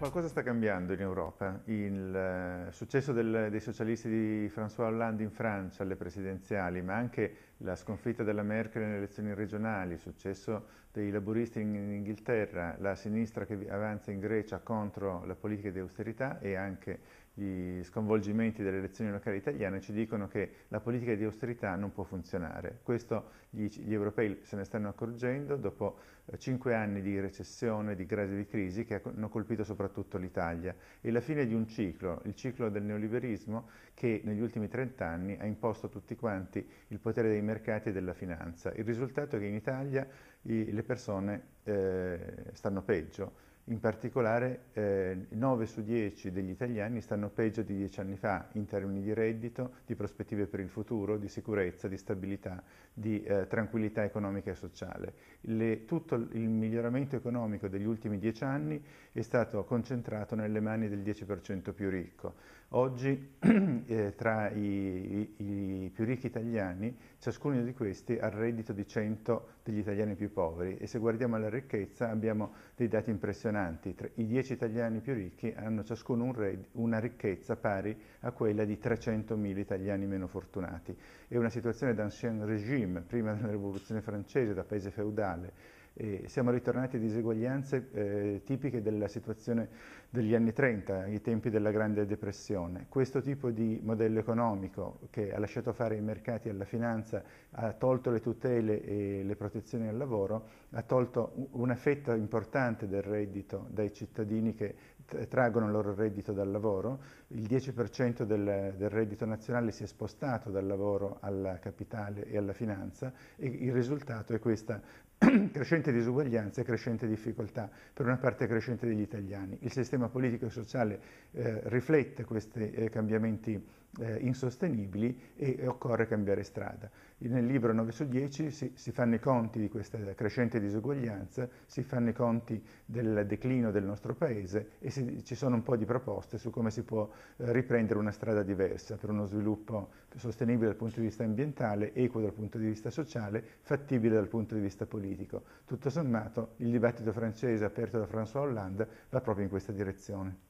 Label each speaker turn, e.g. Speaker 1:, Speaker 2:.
Speaker 1: Qualcosa sta cambiando in Europa. Il eh, successo del, dei socialisti di François Hollande in Francia alle presidenziali, ma anche la sconfitta della Merkel nelle elezioni regionali, il successo dei laburisti in, in Inghilterra, la sinistra che avanza in Grecia contro la politica di austerità e anche gli sconvolgimenti delle elezioni locali italiane ci dicono che la politica di austerità non può funzionare. Questo gli, gli europei se ne stanno accorgendo dopo eh, cinque anni di recessione, di gravi crisi che hanno colpito soprattutto l'Italia e la fine di un ciclo, il ciclo del neoliberismo che negli ultimi trent'anni ha imposto a tutti quanti il potere dei mercati e della finanza. Il risultato è che in Italia i, le persone eh, stanno peggio in particolare eh, 9 su 10 degli italiani stanno peggio di 10 anni fa in termini di reddito, di prospettive per il futuro, di sicurezza, di stabilità, di eh, tranquillità economica e sociale. Le, tutto il miglioramento economico degli ultimi 10 anni è stato concentrato nelle mani del 10% più ricco. Oggi eh, tra i, i, i più ricchi italiani ciascuno di questi ha il reddito di 100 degli italiani più poveri e se guardiamo alla ricchezza abbiamo dei dati impressionanti governanti, tra i dieci italiani più ricchi, hanno ciascuno un red, una ricchezza pari a quella di 300.000 italiani meno fortunati. È una situazione d'ancien régime, prima della rivoluzione francese, da paese feudale, e siamo ritornati a diseguaglianze eh, tipiche della situazione degli anni 30, ai tempi della Grande Depressione. Questo tipo di modello economico che ha lasciato fare i mercati alla finanza, ha tolto le tutele e le protezioni al lavoro, ha tolto una fetta importante del reddito dai cittadini che traggono il loro reddito dal lavoro, il 10% del, del, reddito nazionale si è spostato dal lavoro alla capitale e alla finanza e il risultato è questa crescente disuguaglianza e crescente difficoltà per una parte crescente degli italiani. Il sistema politico e sociale eh, riflette questi eh, cambiamenti eh, insostenibili e occorre cambiare strada. Nel libro 9 su 10 si, si, fanno i conti di questa crescente disuguaglianza, si fanno i conti del declino del nostro paese e si, ci sono un po' di proposte su come si può eh, riprendere una strada diversa per uno sviluppo sostenibile dal punto di vista ambientale, equo dal punto di vista sociale, fattibile dal punto di vista politico. Tutto sommato il dibattito francese aperto da François Hollande va proprio in questa direzione.